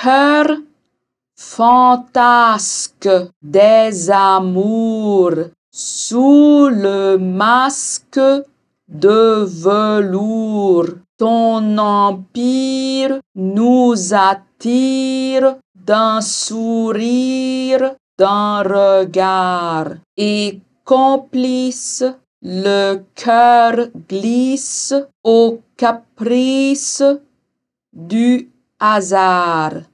cœur fantasque des amours sous le masque de velours. Ton empire nous attire d'un sourire, d'un regard, et complice, le cœur glisse au caprice du azar